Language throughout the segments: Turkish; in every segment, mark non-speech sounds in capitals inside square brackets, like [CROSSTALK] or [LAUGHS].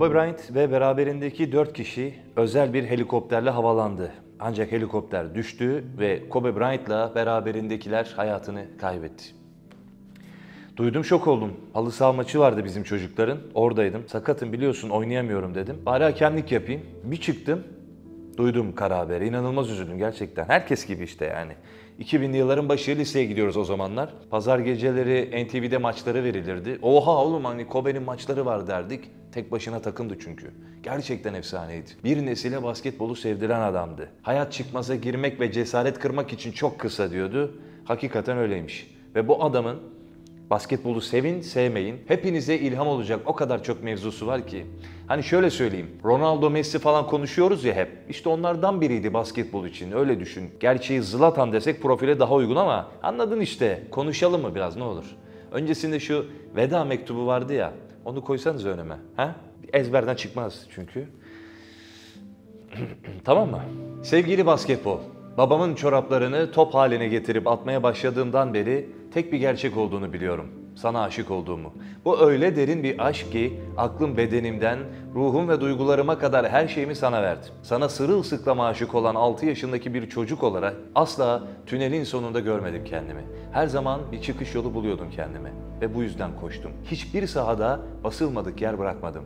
Kobe Bryant ve beraberindeki 4 kişi özel bir helikopterle havalandı. Ancak helikopter düştü ve Kobe Bryant'la beraberindekiler hayatını kaybetti. Duydum şok oldum. Halı saha maçı vardı bizim çocukların. Oradaydım. Sakatım biliyorsun oynayamıyorum dedim. Bari hakemlik yapayım. Bir çıktım. Duydum kara haberi. İnanılmaz üzüldüm gerçekten. Herkes gibi işte yani. 2000'li yılların başı liseye gidiyoruz o zamanlar. Pazar geceleri NTV'de maçları verilirdi. Oha oğlum hani Kobe'nin maçları var derdik. Tek başına takımdı çünkü. Gerçekten efsaneydi. Bir nesile basketbolu sevdiren adamdı. Hayat çıkmaza girmek ve cesaret kırmak için çok kısa diyordu. Hakikaten öyleymiş. Ve bu adamın Basketbolu sevin, sevmeyin. Hepinize ilham olacak o kadar çok mevzusu var ki. Hani şöyle söyleyeyim. Ronaldo, Messi falan konuşuyoruz ya hep. İşte onlardan biriydi basketbol için. Öyle düşün. Gerçeği Zlatan desek profile daha uygun ama anladın işte. Konuşalım mı biraz ne olur? Öncesinde şu veda mektubu vardı ya. Onu koysanız önüme. Ha? Ezberden çıkmaz çünkü. [CLEARS THROAT] tamam mı? Sevgili basketbol, babamın çoraplarını top haline getirip atmaya başladığımdan beri tek bir gerçek olduğunu biliyorum. Sana aşık olduğumu. Bu öyle derin bir aşk ki aklım bedenimden, ruhum ve duygularıma kadar her şeyimi sana verdim. Sana sırılsıklama aşık olan 6 yaşındaki bir çocuk olarak asla tünelin sonunda görmedim kendimi. Her zaman bir çıkış yolu buluyordum kendime ve bu yüzden koştum. Hiçbir sahada basılmadık yer bırakmadım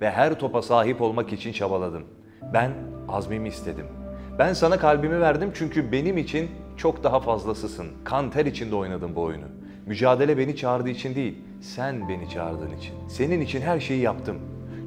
ve her topa sahip olmak için çabaladım. Ben azmimi istedim. Ben sana kalbimi verdim çünkü benim için çok daha fazlasısın. Kan ter içinde oynadın bu oyunu. Mücadele beni çağırdığı için değil, sen beni çağırdığın için. Senin için her şeyi yaptım.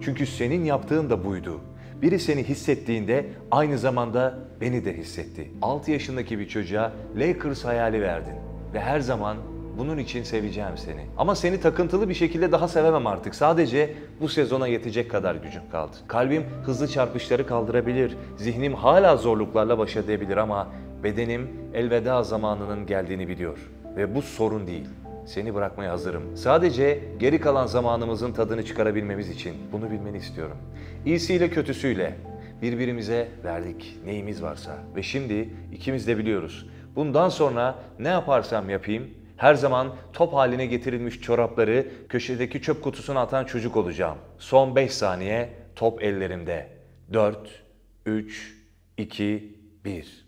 Çünkü senin yaptığın da buydu. Biri seni hissettiğinde aynı zamanda beni de hissetti. 6 yaşındaki bir çocuğa Lakers hayali verdin ve her zaman bunun için seveceğim seni. Ama seni takıntılı bir şekilde daha sevemem artık. Sadece bu sezona yetecek kadar gücüm kaldı. Kalbim hızlı çarpışları kaldırabilir. Zihnim hala zorluklarla baş edebilir ama bedenim elveda zamanının geldiğini biliyor. Ve bu sorun değil. Seni bırakmaya hazırım. Sadece geri kalan zamanımızın tadını çıkarabilmemiz için bunu bilmeni istiyorum. İyisiyle kötüsüyle birbirimize verdik neyimiz varsa ve şimdi ikimiz de biliyoruz. Bundan sonra ne yaparsam yapayım her zaman top haline getirilmiş çorapları köşedeki çöp kutusuna atan çocuk olacağım. Son 5 saniye top ellerimde. 4, 3, 2, 1.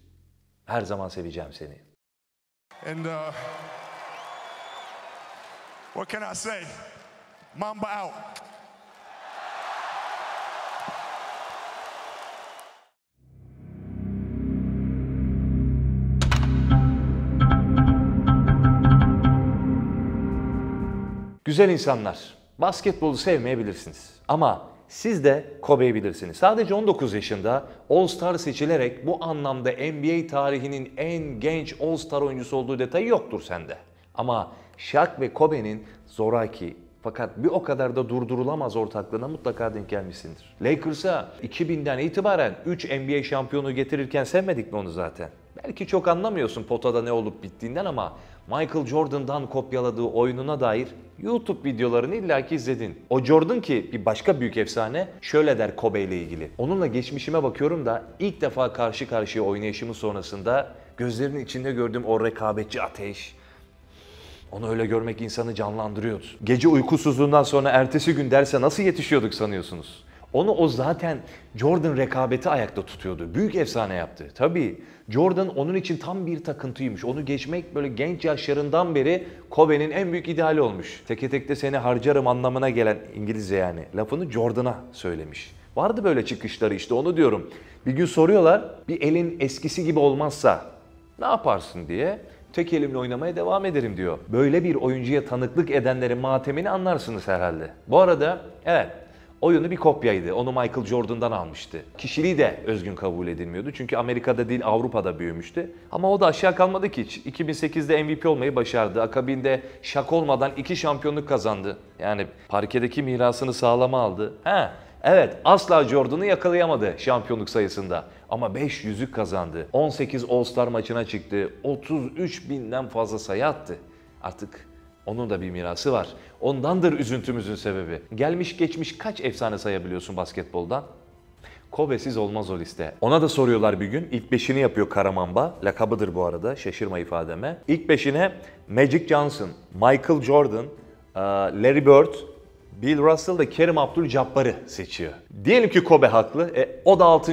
Her zaman seveceğim seni. And uh, what can I say? Mamba out. Güzel insanlar, basketbolu sevmeyebilirsiniz ama siz de Kobe'yi bilirsiniz. Sadece 19 yaşında All-Star seçilerek bu anlamda NBA tarihinin en genç All-Star oyuncusu olduğu detayı yoktur sende. Ama Shaq ve Kobe'nin zoraki fakat bir o kadar da durdurulamaz ortaklığına mutlaka denk gelmişsindir. Lakers'a 2000'den itibaren 3 NBA şampiyonu getirirken sevmedik mi onu zaten? Belki çok anlamıyorsun potada ne olup bittiğinden ama Michael Jordan'dan kopyaladığı oyununa dair YouTube videolarını illaki izledin. O Jordan ki bir başka büyük efsane şöyle der Kobe ile ilgili. Onunla geçmişime bakıyorum da ilk defa karşı karşıya oynayışımın sonrasında gözlerinin içinde gördüğüm o rekabetçi ateş, onu öyle görmek insanı canlandırıyordu. Gece uykusuzluğundan sonra ertesi gün derse nasıl yetişiyorduk sanıyorsunuz? Onu o zaten Jordan rekabeti ayakta tutuyordu. Büyük efsane yaptı. Tabii Jordan onun için tam bir takıntıymış. Onu geçmek böyle genç yaşlarından beri Kobe'nin en büyük ideali olmuş. Teke tekte seni harcarım anlamına gelen İngilizce yani lafını Jordan'a söylemiş. Vardı böyle çıkışları işte onu diyorum. Bir gün soruyorlar bir elin eskisi gibi olmazsa ne yaparsın diye tek elimle oynamaya devam ederim diyor. Böyle bir oyuncuya tanıklık edenlerin matemini anlarsınız herhalde. Bu arada evet oyunu bir kopyaydı. Onu Michael Jordan'dan almıştı. Kişiliği de özgün kabul edilmiyordu. Çünkü Amerika'da değil Avrupa'da büyümüştü. Ama o da aşağı kalmadı ki hiç. 2008'de MVP olmayı başardı. Akabinde şak olmadan iki şampiyonluk kazandı. Yani parkedeki mirasını sağlama aldı. He, Evet asla Jordan'ı yakalayamadı şampiyonluk sayısında. Ama 5 yüzük kazandı. 18 All-Star maçına çıktı. 33 binden fazla sayı attı. Artık onun da bir mirası var. Ondandır üzüntümüzün sebebi. Gelmiş geçmiş kaç efsane sayabiliyorsun basketboldan? Kobe'siz olmaz o liste. Ona da soruyorlar bir gün. İlk beşini yapıyor Karamamba. Lakabıdır bu arada. Şaşırma ifademe. İlk beşine Magic Johnson, Michael Jordan, Larry Bird, Bill Russell da Kerim Abdul-Jabbar'ı seçiyor. Diyelim ki Kobe haklı. E, o da 6.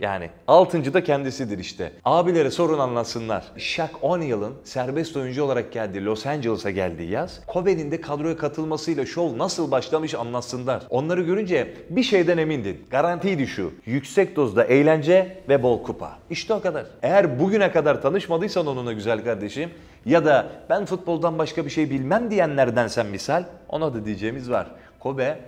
Yani altıncı da kendisidir işte. Abilere sorun anlasınlar. Shaq O'Neal'ın serbest oyuncu olarak geldiği Los Angeles'a geldiği yaz Kobe'nin de kadroya katılmasıyla şov nasıl başlamış anlatsınlar. Onları görünce bir şeyden emindin. Garantiydi şu. Yüksek dozda eğlence ve bol kupa. İşte o kadar. Eğer bugüne kadar tanışmadıysan onunla güzel kardeşim ya da ben futboldan başka bir şey bilmem diyenlerden sen misal ona da diyeceğimiz var. Kobe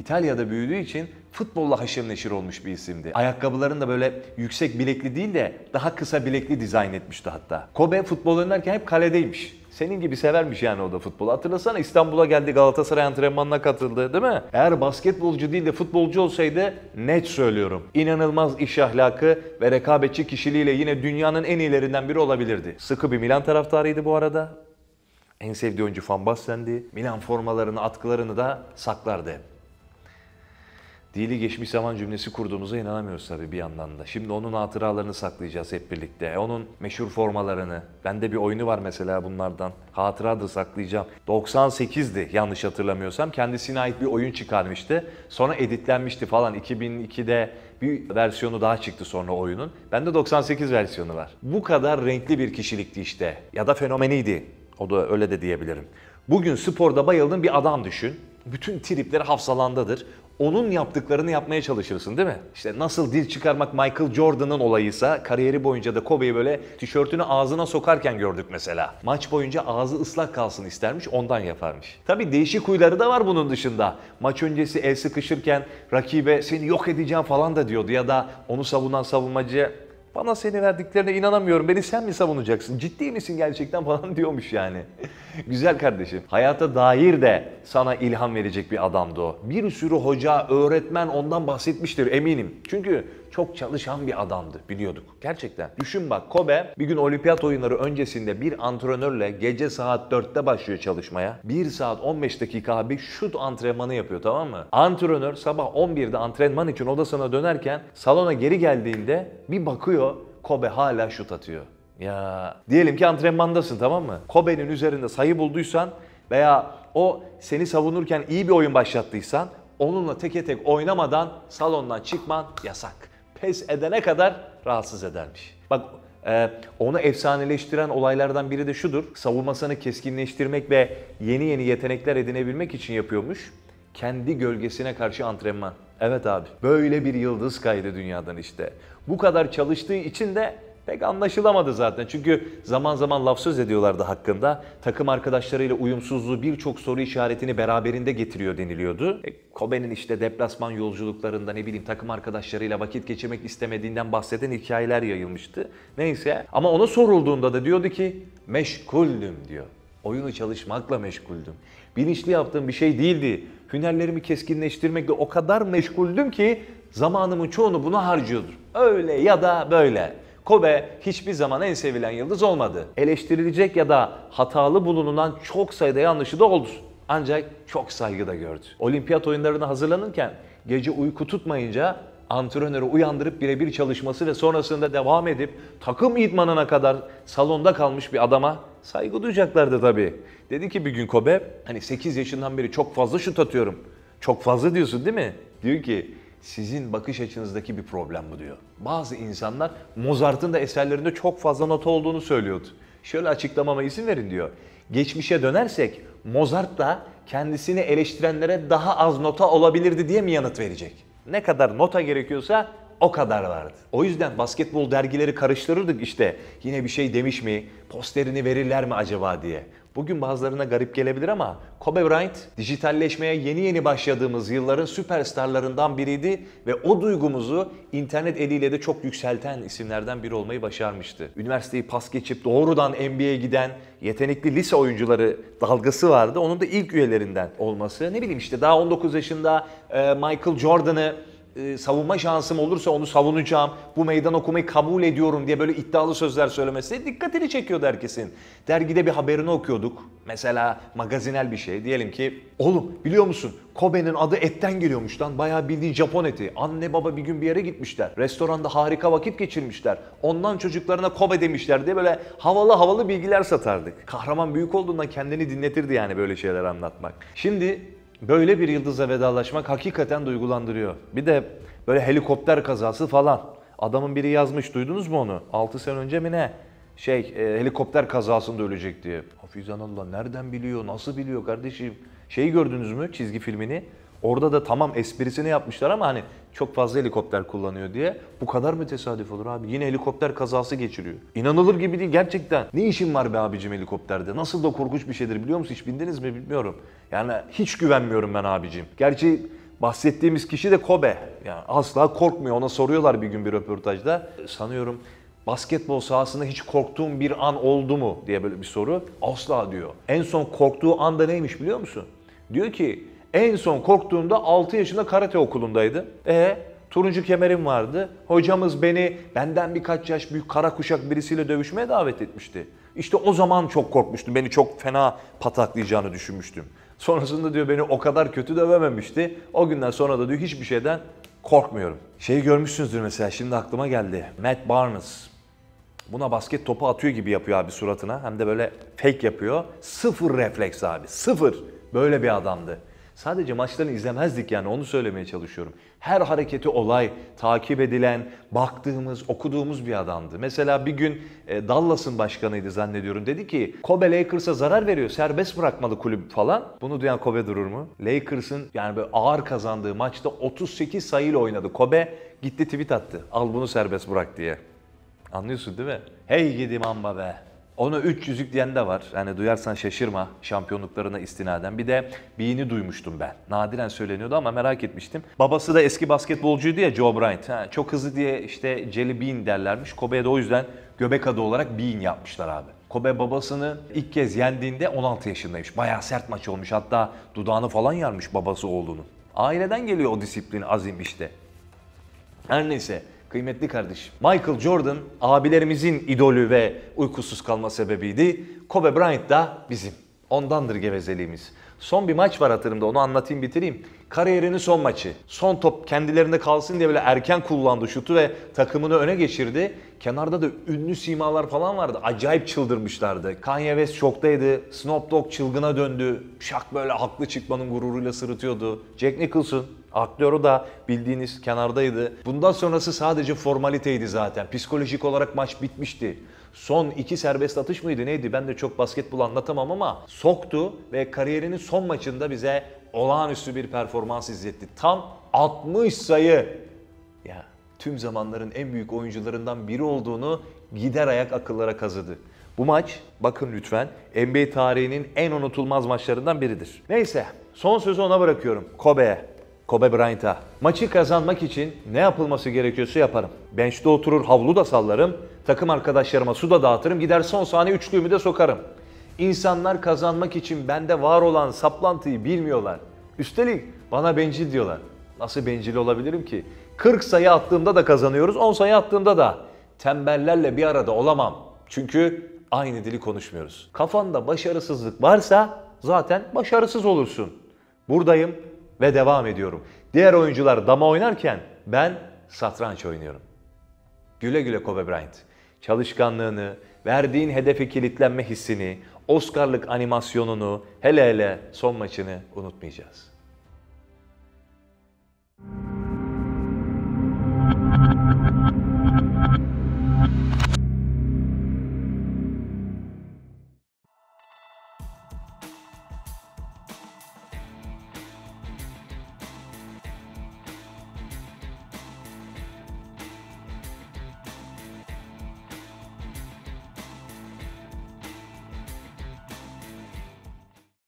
İtalya'da büyüdüğü için futbolla haşır neşir olmuş bir isimdi. Ayakkabılarını da böyle yüksek bilekli değil de daha kısa bilekli dizayn etmişti hatta. Kobe futbol oynarken hep kaledeymiş. Senin gibi severmiş yani o da futbolu. Hatırlasana İstanbul'a geldi Galatasaray antrenmanına katıldı değil mi? Eğer basketbolcu değil de futbolcu olsaydı net söylüyorum. İnanılmaz iş ahlakı ve rekabetçi kişiliğiyle yine dünyanın en iyilerinden biri olabilirdi. Sıkı bir Milan taraftarıydı bu arada. En sevdiği oyuncu Van Basten'di. Milan formalarını, atkılarını da saklardı dili geçmiş zaman cümlesi kurduğumuza inanamıyoruz tabii bir yandan da. Şimdi onun hatıralarını saklayacağız hep birlikte. E, onun meşhur formalarını. Bende bir oyunu var mesela bunlardan. Hatıradır saklayacağım. 98'di yanlış hatırlamıyorsam. Kendisine ait bir oyun çıkarmıştı. Sonra editlenmişti falan. 2002'de bir versiyonu daha çıktı sonra oyunun. Bende 98 versiyonu var. Bu kadar renkli bir kişilikti işte. Ya da fenomeniydi. O da öyle de diyebilirim. Bugün sporda bayıldığın bir adam düşün. Bütün tripleri hafızalandadır onun yaptıklarını yapmaya çalışırsın değil mi? İşte nasıl dil çıkarmak Michael Jordan'ın olayıysa kariyeri boyunca da Kobe'yi böyle tişörtünü ağzına sokarken gördük mesela. Maç boyunca ağzı ıslak kalsın istermiş ondan yaparmış. Tabi değişik huyları da var bunun dışında. Maç öncesi el sıkışırken rakibe seni yok edeceğim falan da diyordu ya da onu savunan savunmacı bana seni verdiklerine inanamıyorum. Beni sen mi savunacaksın? Ciddi misin gerçekten [LAUGHS] falan diyormuş yani. [LAUGHS] Güzel kardeşim. Hayata dair de sana ilham verecek bir adamdı o. Bir sürü hoca, öğretmen ondan bahsetmiştir eminim. Çünkü çok çalışan bir adamdı biliyorduk. Gerçekten. Düşün bak Kobe bir gün olimpiyat oyunları öncesinde bir antrenörle gece saat 4'te başlıyor çalışmaya. 1 saat 15 dakika abi şut antrenmanı yapıyor tamam mı? Antrenör sabah 11'de antrenman için odasına dönerken salona geri geldiğinde bir bakıyor Kobe hala şut atıyor. Ya diyelim ki antrenmandasın tamam mı? Kobe'nin üzerinde sayı bulduysan veya o seni savunurken iyi bir oyun başlattıysan onunla teke tek oynamadan salondan çıkman yasak pes edene kadar rahatsız edermiş. Bak ee, onu efsaneleştiren olaylardan biri de şudur. Savunmasını keskinleştirmek ve yeni yeni yetenekler edinebilmek için yapıyormuş. Kendi gölgesine karşı antrenman. Evet abi. Böyle bir yıldız kaydı dünyadan işte. Bu kadar çalıştığı için de pek anlaşılamadı zaten. Çünkü zaman zaman laf söz ediyorlardı hakkında. Takım arkadaşlarıyla uyumsuzluğu birçok soru işaretini beraberinde getiriyor deniliyordu. E, Kobe'nin işte deplasman yolculuklarında ne bileyim takım arkadaşlarıyla vakit geçirmek istemediğinden bahseden hikayeler yayılmıştı. Neyse ama ona sorulduğunda da diyordu ki meşguldüm diyor. Oyunu çalışmakla meşguldüm. Bilinçli yaptığım bir şey değildi. Hünerlerimi keskinleştirmekle o kadar meşguldüm ki zamanımın çoğunu buna harcıyordum. Öyle ya da böyle. Kobe hiçbir zaman en sevilen yıldız olmadı. Eleştirilecek ya da hatalı bulunulan çok sayıda yanlışı da oldu. Ancak çok saygı da gördü. Olimpiyat oyunlarına hazırlanırken gece uyku tutmayınca antrenörü uyandırıp birebir çalışması ve sonrasında devam edip takım idmanına kadar salonda kalmış bir adama saygı duyacaklardı tabii. Dedi ki bir gün Kobe hani 8 yaşından beri çok fazla şut atıyorum. Çok fazla diyorsun değil mi? Diyor ki sizin bakış açınızdaki bir problem bu diyor. Bazı insanlar Mozart'ın da eserlerinde çok fazla nota olduğunu söylüyordu. Şöyle açıklamama izin verin diyor. Geçmişe dönersek Mozart da kendisini eleştirenlere daha az nota olabilirdi diye mi yanıt verecek? Ne kadar nota gerekiyorsa o kadar vardı. O yüzden basketbol dergileri karıştırırdık işte. Yine bir şey demiş mi? Posterini verirler mi acaba diye. Bugün bazılarına garip gelebilir ama Kobe Bryant dijitalleşmeye yeni yeni başladığımız yılların süperstarlarından biriydi ve o duygumuzu internet eliyle de çok yükselten isimlerden biri olmayı başarmıştı. Üniversiteyi pas geçip doğrudan NBA'ye giden yetenekli lise oyuncuları dalgası vardı. Onun da ilk üyelerinden olması. Ne bileyim işte daha 19 yaşında e, Michael Jordan'ı e, savunma şansım olursa onu savunacağım, bu meydan okumayı kabul ediyorum diye böyle iddialı sözler söylemesi dikkatini çekiyordu herkesin. Dergide bir haberini okuyorduk. Mesela magazinel bir şey. Diyelim ki oğlum biliyor musun Kobe'nin adı etten geliyormuş lan. Bayağı bildiğin Japon eti. Anne baba bir gün bir yere gitmişler. Restoranda harika vakit geçirmişler. Ondan çocuklarına Kobe demişler diye böyle havalı havalı bilgiler satardık. Kahraman büyük olduğundan kendini dinletirdi yani böyle şeyler anlatmak. Şimdi böyle bir yıldızla vedalaşmak hakikaten duygulandırıyor. Bir de böyle helikopter kazası falan. Adamın biri yazmış duydunuz mu onu? 6 sene önce mi ne? Şey e, helikopter kazasında ölecek diye. Hafizan Allah nereden biliyor? Nasıl biliyor kardeşim? Şeyi gördünüz mü çizgi filmini? Orada da tamam esprisini yapmışlar ama hani çok fazla helikopter kullanıyor diye. Bu kadar mı tesadüf olur abi? Yine helikopter kazası geçiriyor. İnanılır gibi değil gerçekten. Ne işin var be abicim helikopterde? Nasıl da korkunç bir şeydir biliyor musun? Hiç bindiniz mi bilmiyorum. Yani hiç güvenmiyorum ben abicim. Gerçi bahsettiğimiz kişi de Kobe. Yani asla korkmuyor. Ona soruyorlar bir gün bir röportajda. Sanıyorum basketbol sahasında hiç korktuğum bir an oldu mu diye böyle bir soru. Asla diyor. En son korktuğu anda neymiş biliyor musun? Diyor ki en son korktuğumda 6 yaşında karate okulundaydı. E turuncu kemerim vardı. Hocamız beni benden birkaç yaş büyük kara kuşak birisiyle dövüşmeye davet etmişti. İşte o zaman çok korkmuştum. Beni çok fena pataklayacağını düşünmüştüm. Sonrasında diyor beni o kadar kötü dövememişti. O günden sonra da diyor hiçbir şeyden korkmuyorum. Şeyi görmüşsünüzdür mesela şimdi aklıma geldi. Matt Barnes. Buna basket topu atıyor gibi yapıyor abi suratına. Hem de böyle fake yapıyor. Sıfır refleks abi. Sıfır. Böyle bir adamdı. Sadece maçlarını izlemezdik yani onu söylemeye çalışıyorum. Her hareketi olay, takip edilen, baktığımız, okuduğumuz bir adamdı. Mesela bir gün e, Dallas'ın başkanıydı zannediyorum. Dedi ki Kobe Lakers'a zarar veriyor, serbest bırakmalı kulüp falan. Bunu duyan Kobe durur mu? Lakers'ın yani böyle ağır kazandığı maçta 38 sayıyla oynadı. Kobe gitti tweet attı. Al bunu serbest bırak diye. Anlıyorsun değil mi? Hey gidi mamba be. Onu üç yüzük diyen de var. Yani duyarsan şaşırma şampiyonluklarına istinaden. Bir de Bean'i duymuştum ben. Nadiren söyleniyordu ama merak etmiştim. Babası da eski basketbolcuydu ya Joe Bryant. Ha, çok hızlı diye işte Jelly Bean derlermiş. Kobe'ye de o yüzden göbek adı olarak Bean yapmışlar abi. Kobe babasını ilk kez yendiğinde 16 yaşındaymış. Bayağı sert maç olmuş. Hatta dudağını falan yarmış babası oğlunun. Aileden geliyor o disiplin azim işte. Her neyse Kıymetli kardeşim, Michael Jordan abilerimizin idolü ve uykusuz kalma sebebiydi. Kobe Bryant da bizim. Ondandır gevezeliğimiz. Son bir maç var hatırımda onu anlatayım bitireyim. Kariyerinin son maçı. Son top kendilerinde kalsın diye böyle erken kullandı şutu ve takımını öne geçirdi. Kenarda da ünlü simalar falan vardı. Acayip çıldırmışlardı. Kanye West şoktaydı. Snoop Dogg çılgına döndü. Şak böyle haklı çıkmanın gururuyla sırıtıyordu. Jack Nicholson Atlero da bildiğiniz kenardaydı. Bundan sonrası sadece formaliteydi zaten. Psikolojik olarak maç bitmişti. Son iki serbest atış mıydı neydi? Ben de çok basketbol anlatamam ama soktu ve kariyerinin son maçında bize olağanüstü bir performans izletti. Tam 60 sayı. Ya tüm zamanların en büyük oyuncularından biri olduğunu gider ayak akıllara kazıdı. Bu maç bakın lütfen NBA tarihinin en unutulmaz maçlarından biridir. Neyse son sözü ona bırakıyorum. Kobe'ye. Kobe Bryant'a. Maçı kazanmak için ne yapılması gerekiyorsa yaparım. Bench'te oturur havlu da sallarım, takım arkadaşlarıma su da dağıtırım, gider son saniye üçlüğümü de sokarım. İnsanlar kazanmak için bende var olan saplantıyı bilmiyorlar. Üstelik bana bencil diyorlar. Nasıl bencil olabilirim ki? 40 sayı attığımda da kazanıyoruz, 10 sayı attığımda da. Tembellerle bir arada olamam. Çünkü aynı dili konuşmuyoruz. Kafanda başarısızlık varsa zaten başarısız olursun. Buradayım, ve devam ediyorum. Diğer oyuncular dama oynarken ben satranç oynuyorum. Güle güle Kobe Bryant. Çalışkanlığını, verdiğin hedefe kilitlenme hissini, Oscar'lık animasyonunu, hele hele son maçını unutmayacağız.